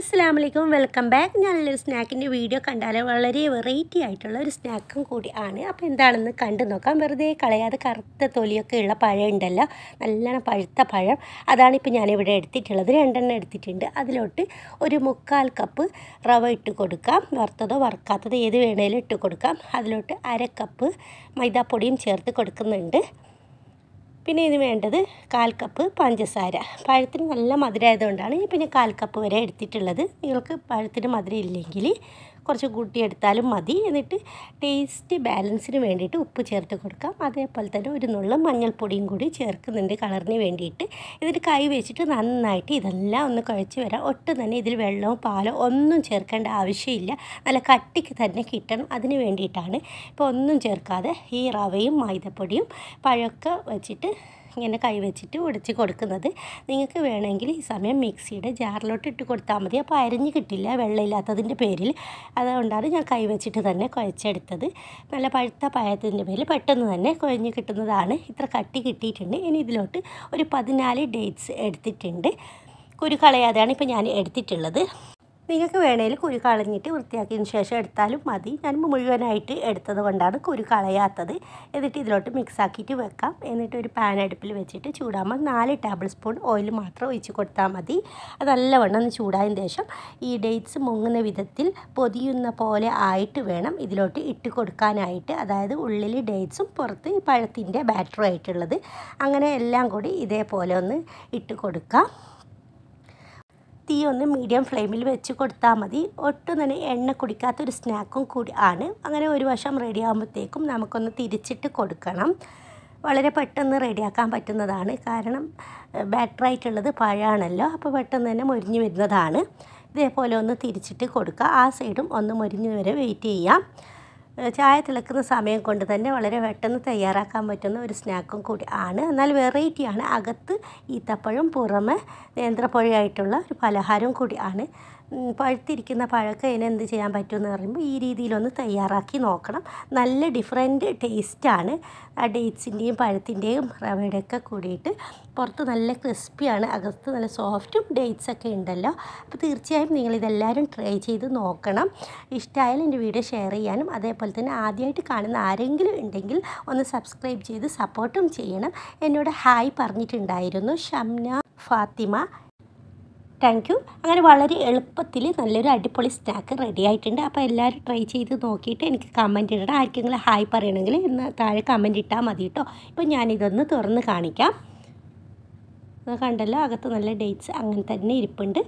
അസ്സാം വലൈക്കും welcome back ഞാനൊരു സ്നാക്കിൻ്റെ വീഡിയോ കണ്ടാൽ വളരെ വെറൈറ്റി ആയിട്ടുള്ള ഒരു സ്നാക്കും കൂടി ആണ് അപ്പോൾ എന്താണെന്ന് കണ്ടു നോക്കാം വെറുതെ കളയാതെ കറുത്ത തൊലിയൊക്കെ ഉള്ള പഴം ഉണ്ടല്ലോ നല്ലോണം പഴുത്ത പഴം അതാണ് ഞാനിവിടെ എടുത്തിട്ടുള്ളത് രണ്ടെണ്ണം എടുത്തിട്ടുണ്ട് അതിലോട്ട് ഒരു മുക്കാൽ കപ്പ് റവ ഇട്ട് കൊടുക്കാം വറുത്തതോ വറുക്കാത്തതോ ഏത് വേണേലും ഇട്ട് കൊടുക്കാം അതിലോട്ട് അര കപ്പ് മൈദാപ്പൊടിയും ചേർത്ത് കൊടുക്കുന്നുണ്ട് പിന്നെ ഇത് വേണ്ടത് കാൽ കപ്പ് പഞ്ചസാര പഴത്തിന് നല്ല മധുരമായതുകൊണ്ടാണ് പിന്നെ കാൽ കപ്പ് വരെ എടുത്തിട്ടുള്ളത് നിങ്ങൾക്ക് പഴത്തിന് മധുരം ഇല്ലെങ്കിൽ കുറച്ച് കൂട്ടി എടുത്താലും മതി എന്നിട്ട് ടേസ്റ്റ് ബാലൻസിന് വേണ്ടിയിട്ട് ഉപ്പ് ചേർത്ത് കൊടുക്കാം അതേപോലെ തന്നെ ഒരു നുള്ള മഞ്ഞൾപ്പൊടിയും കൂടി ചേർക്കുന്നുണ്ട് കളറിന് വേണ്ടിയിട്ട് എന്നിട്ട് കൈ വെച്ചിട്ട് നന്നായിട്ട് ഇതെല്ലാം ഒന്ന് കുഴച്ച് വരാം ഒട്ടും തന്നെ ഇതിൽ വെള്ളവും പാലോ ഒന്നും ചേർക്കേണ്ട ആവശ്യമില്ല നല്ല കട്ടിക്ക് തന്നെ കിട്ടണം അതിന് വേണ്ടിയിട്ടാണ് ഇപ്പോൾ ഒന്നും ചേർക്കാതെ ഈ റവയും മൈദപ്പൊടിയും പഴമൊക്കെ വെച്ചിട്ട് ഇങ്ങനെ കൈവച്ചിട്ട് ഉടച്ച് കൊടുക്കുന്നത് നിങ്ങൾക്ക് വേണമെങ്കിൽ ഈ സമയം മിക്സിയുടെ ജാറിലോട്ട് ഇട്ട് കൊടുത്താൽ മതി അപ്പോൾ അരിഞ്ഞ് കിട്ടില്ല വെള്ളമില്ലാത്തതിൻ്റെ പേരിൽ അതുകൊണ്ടാണ് ഞാൻ കൈവച്ചിട്ട് തന്നെ കുഴച്ചെടുത്തത് നല്ല പഴുത്ത പായത്തിൻ്റെ പേരിൽ പെട്ടെന്ന് തന്നെ കുഴഞ്ഞ് കിട്ടുന്നതാണ് ഇത്ര കട്ടി കിട്ടിയിട്ടുണ്ട് ഇനി ഇതിലോട്ട് ഒരു പതിനാല് ഡേറ്റ്സ് എടുത്തിട്ടുണ്ട് കുരുക്കളയാതെയാണ് ഇപ്പോൾ ഞാൻ എടുത്തിട്ടുള്ളത് നിങ്ങൾക്ക് വേണമെങ്കിൽ കുരു കളഞ്ഞിട്ട് വൃത്തിയാക്കിയതിന് ശേഷം എടുത്താലും മതി ഞാൻ മുഴുവനായിട്ട് എടുത്തത് കൊണ്ടാണ് കുരു കളയാത്തത് എന്നിട്ട് ഇതിലോട്ട് മിക്സ് ആക്കിയിട്ട് വെക്കാം എന്നിട്ട് ഒരു പാൻ അടുപ്പിൽ വെച്ചിട്ട് ചൂടാകുമ്പോൾ നാല് ടേബിൾ സ്പൂൺ ഓയിൽ മാത്രം ഒഴിച്ച് കൊടുത്താൽ മതി അത് നല്ലവണ്ണം ഒന്ന് ചൂടായതിന് ശേഷം ഈ ഡേറ്റ്സ് മുങ്ങുന്ന വിധത്തിൽ പൊതിയുന്ന പോലെ ആയിട്ട് വേണം ഇതിലോട്ട് ഇട്ട് കൊടുക്കാനായിട്ട് അതായത് ഉള്ളിൽ ഡേറ്റ്സും പുറത്ത് പഴത്തിൻ്റെ ബാറ്ററും ആയിട്ടുള്ളത് അങ്ങനെ എല്ലാം കൂടി ഇതേപോലെ ഒന്ന് ഇട്ട് കൊടുക്കാം തീ ഒന്ന് മീഡിയം ഫ്ലെയിമിൽ വെച്ച് കൊടുത്താൽ മതി ഒട്ടും തന്നെ എണ്ണ കുടിക്കാത്തൊരു സ്നാക്കും കൂടി ആണ് അങ്ങനെ ഒരു വശം റെഡി ആകുമ്പോഴത്തേക്കും നമുക്കൊന്ന് തിരിച്ചിട്ട് കൊടുക്കണം വളരെ പെട്ടെന്ന് റെഡിയാക്കാൻ പറ്റുന്നതാണ് കാരണം ബാറ്ററായിട്ടുള്ളത് പഴമാണല്ലോ അപ്പോൾ പെട്ടെന്ന് തന്നെ മുരിഞ്ഞു വരുന്നതാണ് ഇതേപോലെ ഒന്ന് തിരിച്ചിട്ട് കൊടുക്കുക ആ സൈഡും ഒന്ന് മുരിഞ്ഞു വരെ വെയിറ്റ് ചെയ്യാം ചായ തിളക്കുന്ന സമയം കൊണ്ട് തന്നെ വളരെ പെട്ടെന്ന് തയ്യാറാക്കാൻ പറ്റുന്ന ഒരു സ്നാക്കും കൂടി ആണ് എന്നാൽ വെറൈറ്റിയാണ് അകത്ത് ഈത്തപ്പഴം പുറമെ നേന്ത്രപ്പഴമായിട്ടുള്ള ഒരു പലഹാരം കൂടി ആണ് പഴുത്തിരിക്കുന്ന പഴക്കം അതിനെ എന്ത് ചെയ്യാൻ പറ്റുമെന്ന് പറയുമ്പോൾ ഈ രീതിയിലൊന്ന് തയ്യാറാക്കി നോക്കണം നല്ല ഡിഫറെൻറ്റ് ടേസ്റ്റാണ് ആ ഡേറ്റ്സിൻ്റെയും പഴത്തിൻ്റെയും ഒക്കെ കൂടിയിട്ട് പുറത്ത് നല്ല ക്രിസ്പിയാണ് അകത്ത് നല്ല സോഫ്റ്റും ഡേറ്റ്സ് ഒക്കെ ഉണ്ടല്ലോ അപ്പോൾ തീർച്ചയായും നിങ്ങളിതെല്ലാവരും ട്രൈ ചെയ്ത് നോക്കണം ഇഷ്ടമായാലും എൻ്റെ വീഡിയോ ഷെയർ ചെയ്യാനും അതേപോലെ തന്നെ ആദ്യമായിട്ട് കാണുന്ന ആരെങ്കിലും ഉണ്ടെങ്കിൽ ഒന്ന് സബ്സ്ക്രൈബ് ചെയ്ത് സപ്പോർട്ടും ചെയ്യണം എന്നോട് ഹായ് പറഞ്ഞിട്ടുണ്ടായിരുന്നു ഷംന ഫാത്തിമ താങ്ക് യു അങ്ങനെ വളരെ എളുപ്പത്തിൽ നല്ലൊരു അടിപൊളി സ്നാക്ക് റെഡി ആയിട്ടുണ്ട് അപ്പോൾ എല്ലാവരും ട്രൈ ചെയ്ത് നോക്കിയിട്ട് എനിക്ക് കമൻറ്റ് ഇടണം ആർക്കെങ്കിലും ഹായ് പറയണമെങ്കിൽ ഇന്ന് താഴെ കമൻറ്റ് ഇട്ടാൽ മതി കേട്ടോ ഇപ്പോൾ ഞാനിതൊന്ന് തുറന്ന് കാണിക്കാം കണ്ടല്ലോ അകത്ത് നല്ല ഡേറ്റ്സ് അങ്ങനെ തന്നെ ഇരിപ്പുണ്ട്